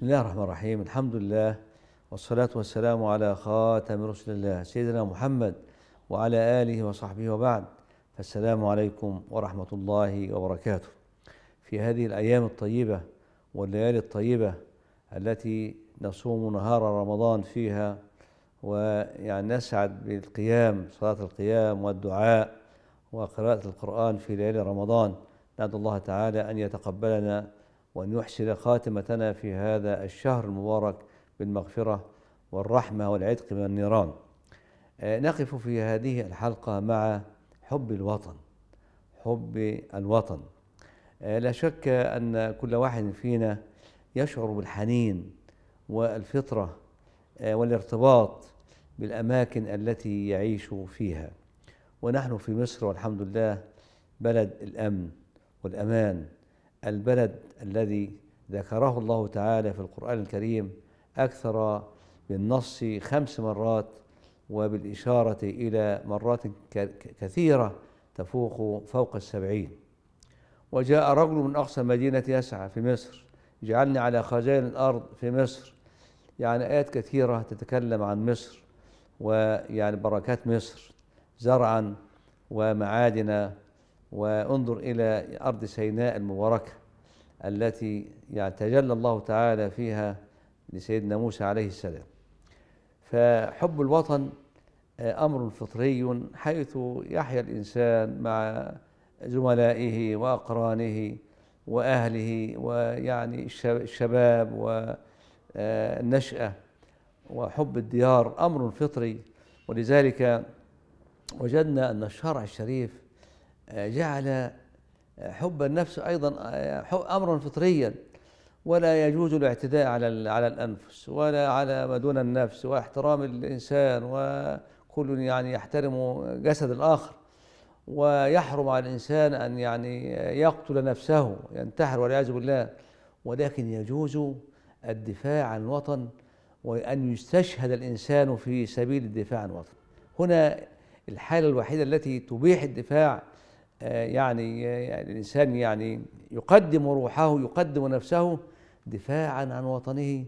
بسم الله الرحمن الرحيم الحمد لله والصلاة والسلام على خاتم رسل الله سيدنا محمد وعلى آله وصحبه وبعد فالسلام عليكم ورحمة الله وبركاته في هذه الأيام الطيبة والليالي الطيبة التي نصوم نهار رمضان فيها ويعني نسعد بالقيام صلاة القيام والدعاء وقراءة القرآن في ليالي رمضان نسأل الله تعالى أن يتقبلنا وأن يحسن خاتمتنا في هذا الشهر المبارك بالمغفرة والرحمة والعتق من النيران آه، نقف في هذه الحلقة مع حب الوطن حب الوطن آه، لا شك أن كل واحد فينا يشعر بالحنين والفطرة آه، والارتباط بالأماكن التي يعيش فيها ونحن في مصر والحمد لله بلد الأمن والأمان البلد الذي ذكره الله تعالى في القرآن الكريم أكثر بالنص خمس مرات وبالإشارة إلى مرات كثيرة تفوق فوق السبعين وجاء رجل من أقصى المدينة يسعى في مصر اجعلني على خزائن الأرض في مصر يعني آيات كثيرة تتكلم عن مصر ويعني بركات مصر زرعا ومعادن وانظر إلى أرض سيناء المباركة التي تجلى الله تعالى فيها لسيدنا موسى عليه السلام فحب الوطن آه، أمر فطري حيث يحيا الإنسان مع زملائه وأقرانه وأهله ويعني الشباب والنشأة آه، وحب الديار أمر فطري ولذلك وجدنا أن الشرع الشريف جعل حب النفس ايضا آه، امرا فطريا ولا يجوز الاعتداء على على الانفس ولا على ما دون النفس واحترام الانسان وكل يعني يحترم جسد الاخر ويحرم على الانسان ان يعني يقتل نفسه ينتحر والعياذ بالله ولكن يجوز الدفاع عن الوطن وان يستشهد الانسان في سبيل الدفاع عن الوطن هنا الحاله الوحيده التي تبيح الدفاع آه، يعني, آه، يعني الإنسان يعني يقدم روحه يقدم نفسه دفاعا عن وطنه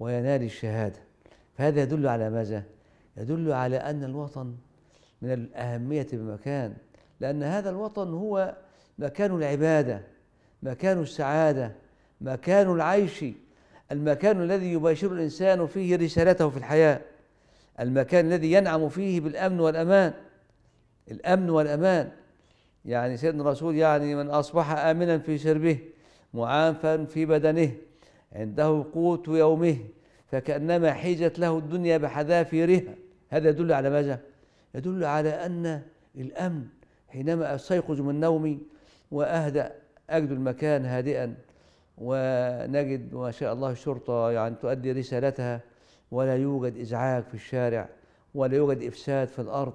وينال الشهادة فهذا يدل على ماذا؟ يدل على أن الوطن من الأهمية بمكان لأن هذا الوطن هو مكان العبادة مكان السعادة مكان العيش المكان الذي يباشر الإنسان فيه رسالته في الحياة المكان الذي ينعم فيه بالأمن والأمان الأمن والأمان يعني سيدنا الرسول يعني من أصبح آمنا في شربه معافا في بدنه عنده قوت يومه فكأنما حيجت له الدنيا بحذافيرها هذا يدل على ماذا؟ يدل على أن الأمن حينما أستيقظ من نومي وأهدأ أجد المكان هادئا ونجد ما شاء الله الشرطة يعني تؤدي رسالتها ولا يوجد إزعاج في الشارع ولا يوجد إفساد في الأرض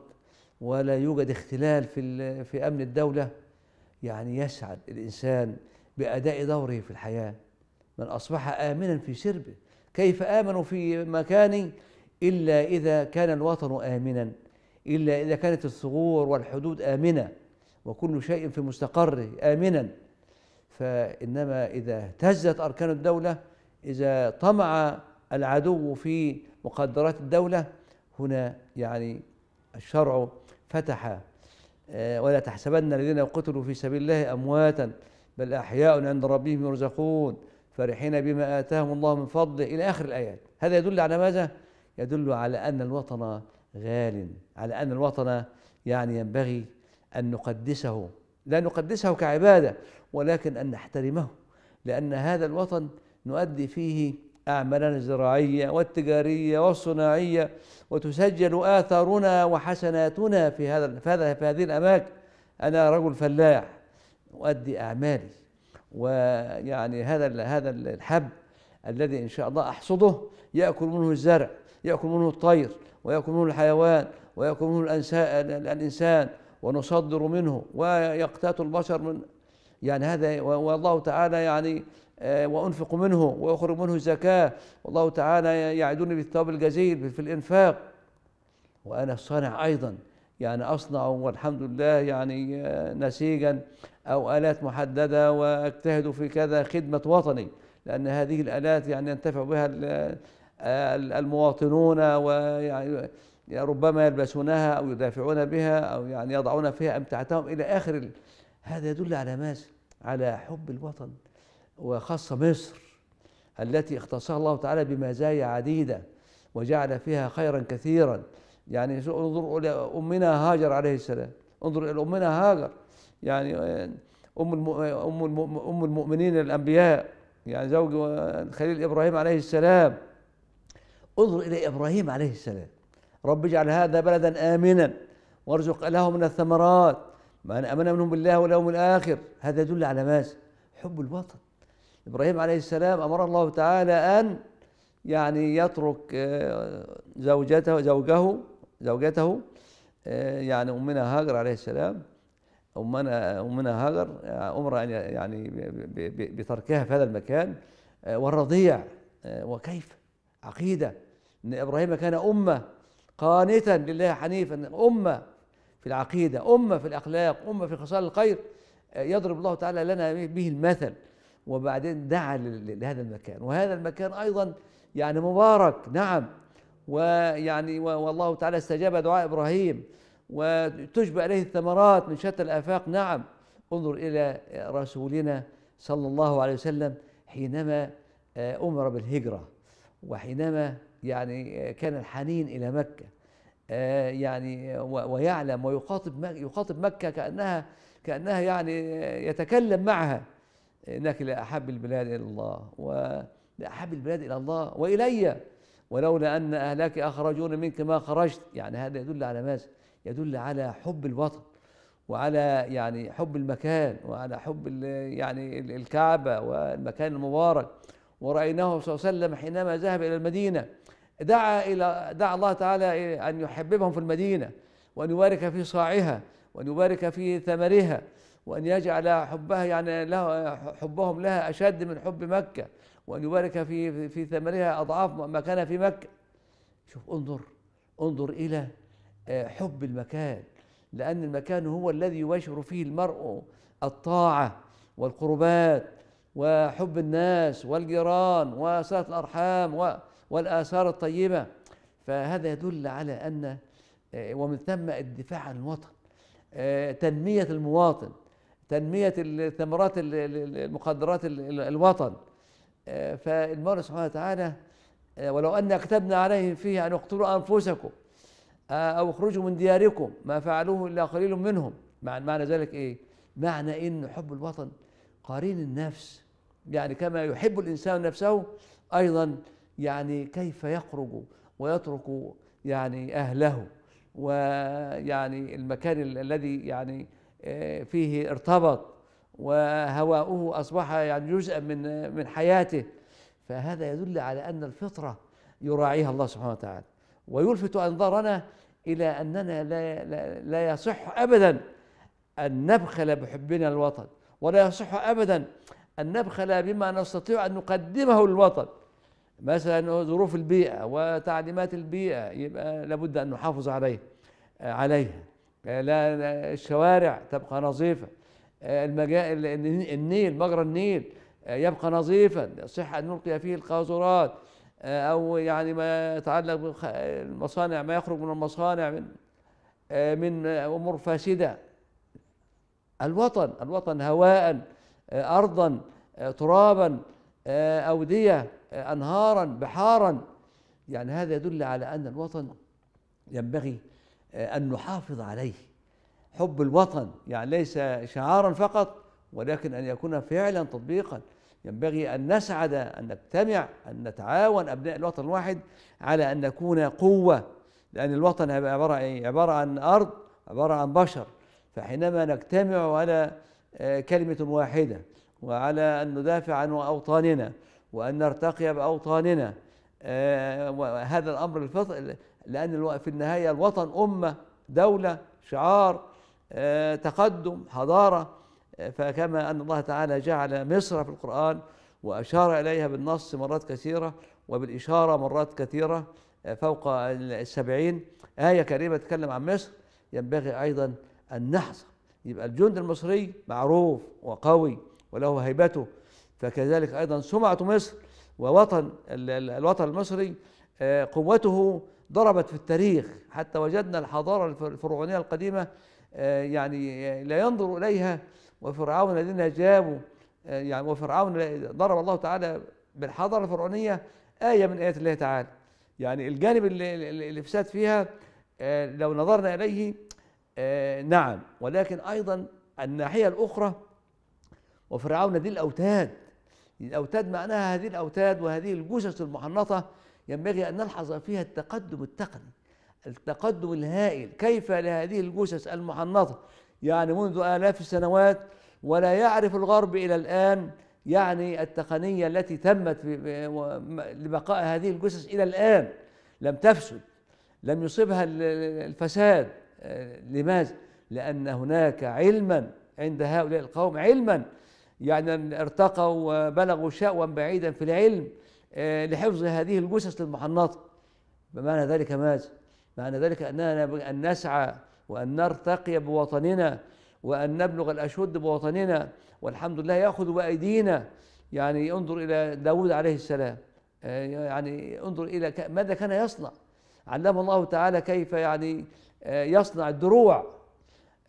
ولا يوجد اختلال في في امن الدوله يعني يسعد الانسان باداء دوره في الحياه من اصبح امنا في سربه كيف امنوا في مكاني الا اذا كان الوطن امنا الا اذا كانت الثغور والحدود امنه وكل شيء في مستقره امنا فانما اذا اهتزت اركان الدوله اذا طمع العدو في مقدرات الدوله هنا يعني الشرع فتح آه، ولا تحسبن الذين قتلوا في سبيل الله امواتا بل احياء عند ربهم يرزقون فرحين بما اتاهم الله من فضله الى اخر الايات هذا يدل على ماذا؟ يدل على ان الوطن غال على ان الوطن يعني ينبغي ان نقدسه لا نقدسه كعباده ولكن ان نحترمه لان هذا الوطن نؤدي فيه أعمالنا الزراعية والتجارية والصناعية وتسجل آثارنا وحسناتنا في هذا في هذا في هذه الأماكن أنا رجل فلاح أؤدي أعمالي ويعني هذا هذا الحب الذي إن شاء الله أحصده يأكل منه الزرع يأكل منه الطير ويأكل منه الحيوان ويأكل منه الإنسان ونصدر منه ويقتات البشر من يعني هذا والله تعالى يعني آه، وأنفق منه وأخرج منه زكاة والله تعالى يعدوني بالثواب الجزيل في الإنفاق وأنا صانع أيضا يعني أصنع والحمد لله يعني آه، نسيجا أو آلات محددة وأجتهد في كذا خدمة وطني لأن هذه الآلات يعني ينتفع بها آه، المواطنون ويعني ربما يلبسونها أو يدافعون بها أو يعني يضعون فيها أمتعتهم إلى آخر هذا يدل على ماذا؟ على حب الوطن وخاصة مصر التي اختصها الله تعالى بمزايا عديدة وجعل فيها خيرا كثيرا يعني انظر إلى أمنا هاجر عليه السلام انظر إلى أمنا هاجر يعني أم أم المؤمنين الأنبياء يعني زوج خليل إبراهيم عليه السلام انظر إلى إبراهيم عليه السلام رب اجعل هذا بلدا آمنا وارزق له من الثمرات من آمن منهم بالله واليوم الآخر هذا يدل على ماذا؟ حب الوطن إبراهيم عليه السلام أمر الله تعالى أن يعني يترك آه، زوجته زوجه زوجته آه، يعني أمنا هاجر عليه السلام أمنا أمنا هاجر آه، أمر أن يعني بتركها في هذا المكان والرضيع وكيف عقيدة أن إبراهيم كان أمة قانتا لله حنيفا أمة في العقيدة أمة في الأخلاق أمة في خصال الخير يضرب الله تعالى لنا به المثل وبعدين دعا لهذا المكان وهذا المكان أيضا يعني مبارك نعم ويعني والله تعالى استجاب دعاء إبراهيم وتجب عليه الثمرات من شتى الآفاق نعم انظر إلى رسولنا صلى الله عليه وسلم حينما آه، أمر بالهجرة وحينما يعني آه، كان الحنين إلى مكة آه، يعني ويعلم ويخاطب يخاطب مكة كأنها كأنها يعني يتكلم معها إنك لأحب البلاد إلى الله ولأحب البلاد إلى الله وإلي ولولا أن أهلك أخرجون منك ما خرجت يعني هذا يدل على ماذا؟ يدل على حب الوطن وعلى يعني حب المكان وعلى حب يعني الكعبة والمكان المبارك ورأيناه صلى الله عليه وسلم حينما ذهب إلى المدينة دعا إلى دعا الله تعالى أن يحببهم في المدينة وأن يبارك في صاعها وأن يبارك في ثمرها وأن يجعل حبها يعني له حبهم لها أشد من حب مكة وأن يبارك في في ثمرها أضعاف ما كان في مكة شوف انظر انظر إلى آه، حب المكان لأن المكان هو الذي يباشر فيه المرء الطاعة والقربات وحب الناس والجيران وصلة الأرحام والآثار الطيبة فهذا يدل على أن آه، ومن ثم الدفاع عن الوطن آه، تنمية المواطن تنمية الثمرات المخدرات الوطن آه، فالمولى سبحانه وتعالى آه، ولو أن كتبنا عليهم فيه أن اقتلوا أنفسكم آه، أو اخرجوا من دياركم ما فعلوه إلا قليل منهم معنى, معنى ذلك إيه؟ معنى إن حب الوطن قرين النفس يعني كما يحب الإنسان نفسه أيضا يعني كيف يخرج ويترك يعني أهله ويعني المكان الذي يعني فيه ارتبط وهواؤه اصبح يعني جزءا من من حياته فهذا يدل على ان الفطره يراعيها الله سبحانه وتعالى ويلفت انظارنا الى اننا لا لا, يصح ابدا ان نبخل بحبنا للوطن ولا يصح ابدا ان نبخل بما نستطيع ان نقدمه للوطن مثلا ظروف البيئه وتعليمات البيئه يبقى لابد ان نحافظ عليه عليها آه، لا الشوارع تبقى نظيفة آه، المجا... النيل مجرى النيل آه، يبقى نظيفا صح أن نلقي فيه القاذورات أو يعني ما يتعلق بالمصانع ما يخرج من المصانع من من أمور فاسدة الوطن الوطن هواء أرضا ترابا أودية أنهارا بحارا يعني هذا يدل على أن الوطن ينبغي آه، أن نحافظ عليه حب الوطن يعني ليس شعارا فقط ولكن أن يكون فعلا تطبيقا ينبغي أن نسعد أن نجتمع أن نتعاون أبناء الوطن الواحد على أن نكون قوة لأن الوطن عبارة إيه؟ عبارة عن أرض عبارة عن بشر فحينما نجتمع على آه، كلمة واحدة وعلى أن ندافع عن أوطاننا وأن نرتقي بأوطاننا آه، هذا الأمر لأن في النهاية الوطن أمة دولة شعار آه، تقدم حضارة آه، فكما أن الله تعالى جعل مصر في القرآن وأشار إليها بالنص مرات كثيرة وبالإشارة مرات كثيرة آه، فوق السبعين آية كريمة تتكلم عن مصر ينبغي أيضا أن نحظى يبقى الجند المصري معروف وقوي وله هيبته فكذلك أيضا سمعة مصر ووطن الوطن المصري قوته ضربت في التاريخ حتى وجدنا الحضارة الفرعونية القديمة آه، يعني آه، لا ينظر إليها وفرعون الذين جابوا آه، يعني وفرعون ضرب الله تعالى بالحضارة الفرعونية آية من آيات الله تعالى يعني الجانب اللي فساد فيها لو نظرنا إليه نعم ولكن أيضا الناحية الأخرى وفرعون ذي الأوتاد الأوتاد معناها هذه الأوتاد وهذه الجثث المحنطة ينبغي أن نلحظ فيها التقدم التقني التقدم الهائل كيف لهذه الجثث المحنطة يعني منذ آلاف السنوات ولا يعرف الغرب إلى الآن يعني التقنية التي تمت لبقاء هذه الجثث إلى الآن لم تفسد لم يصيبها الفساد آه، لماذا؟ لأن هناك علما عند هؤلاء القوم علما يعني ارتقوا وبلغوا شأوا بعيدا في العلم آه، لحفظ هذه الجثث المحنطة بمعنى ذلك ماذا؟ معنى ذلك أننا أن نسعى وأن نرتقي بوطننا وأن نبلغ الأشد بوطننا والحمد لله يأخذ بأيدينا يعني انظر إلى داود عليه السلام آه، يعني انظر إلى ماذا كان يصنع علمه الله تعالى كيف يعني آه، يصنع الدروع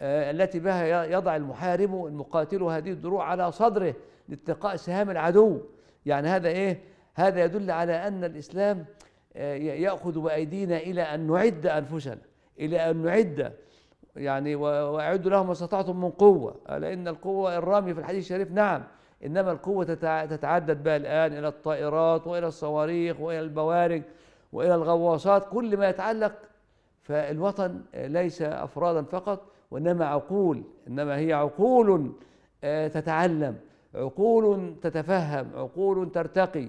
التي بها يضع المحارب المقاتل هذه الدروع على صدره لاتقاء سهام العدو يعني هذا ايه هذا يدل على أن الإسلام آه، يأخذ بأيدينا إلى أن نعد أنفسنا إلى أن نعد يعني وأعدوا لهم ما استطعتم من قوة آه، لأن القوة الرامي في الحديث الشريف نعم إنما القوة تتعدد بها الآن إلى الطائرات وإلى الصواريخ وإلى البوارج وإلى الغواصات كل ما يتعلق فالوطن آه، ليس أفرادا فقط وإنما عقول إنما هي عقول تتعلم عقول تتفهم عقول ترتقي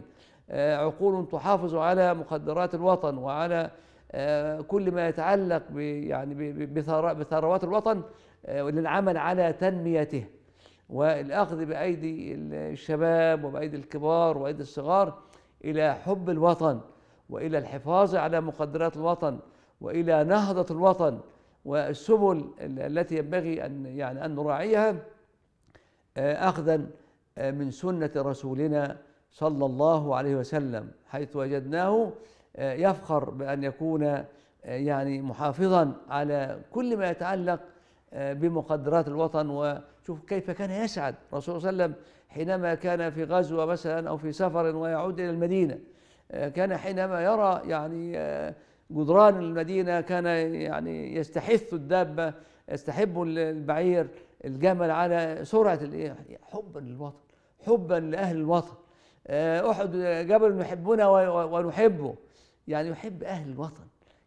آه، عقول تحافظ على مخدرات الوطن وعلى آه، كل ما يتعلق يعني بثروات الوطن آه، للعمل على تنميته والاخذ بايدي الشباب وبايدي الكبار وبايدي الصغار الى حب الوطن والى الحفاظ على مقدرات الوطن والى نهضه الوطن والسبل التي ينبغي ان يعني ان نراعيها اخذا من سنه رسولنا صلى الله عليه وسلم حيث وجدناه آه، يفخر بأن يكون آه، يعني محافظا على كل ما يتعلق آه، بمقدرات الوطن وشوف كيف كان يسعد الرسول صلى الله عليه وسلم حينما كان في غزوة مثلا أو في سفر ويعود إلى المدينة كان حينما يرى يعني جدران المدينة كان يعني يستحث الدابة يستحب البعير الجمل على سرعة حبا للوطن حبا لأهل الوطن آه، أحد آه، جبل يحبنا ونحبه يعني يحب أهل الوطن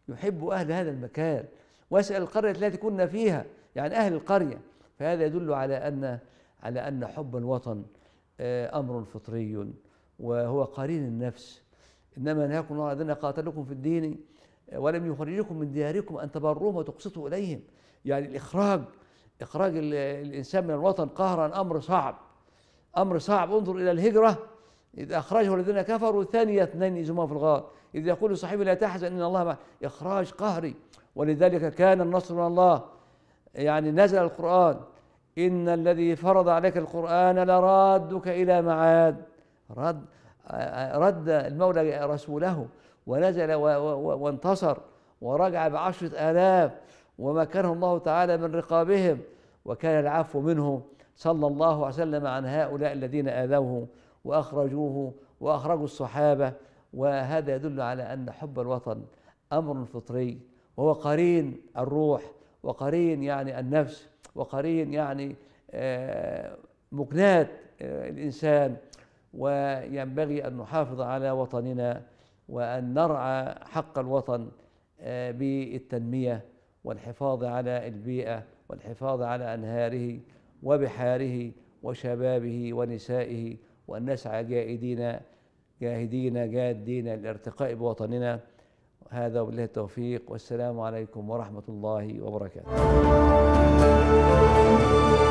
يحب أهل هذا المكان ويسأل القرية التي كنا فيها يعني أهل القرية فهذا يدل على أن على أن حب الوطن آه، أمر فطري وهو قرين النفس إنما نهاكم الله الذين قاتلكم في الدين ولم يخرجكم من دياركم أن تبروهم وتقسطوا إليهم يعني الإخراج إخراج الإنسان من الوطن قهرا أمر صعب أمر صعب انظر إلى الهجرة إذ أخرجه الذين كفروا ثانية اثنين إذ في الغار إذ يقول لصاحبه لا تحزن إن الله معك إخراج قهري ولذلك كان النصر من الله يعني نزل القرآن إن الذي فرض عليك القرآن لرادك إلى معاد رد رد المولى رسوله ونزل وانتصر ورجع بعشرة آلاف ومكنه الله تعالى من رقابهم وكان العفو منه صلى الله عليه وسلم عن هؤلاء الذين آذوه وأخرجوه وأخرجوا الصحابة وهذا يدل على أن حب الوطن أمر فطري وهو قرين الروح وقرين يعني النفس وقرين يعني آه، مكنات آه، الإنسان وينبغي أن نحافظ على وطننا وأن نرعى حق الوطن آه، بالتنمية والحفاظ على البيئة والحفاظ على أنهاره وبحاره وشبابه ونسائه وأن نسعى جاهدين جاهدين جادين للارتقاء بوطننا هذا وبالله التوفيق والسلام عليكم ورحمة الله وبركاته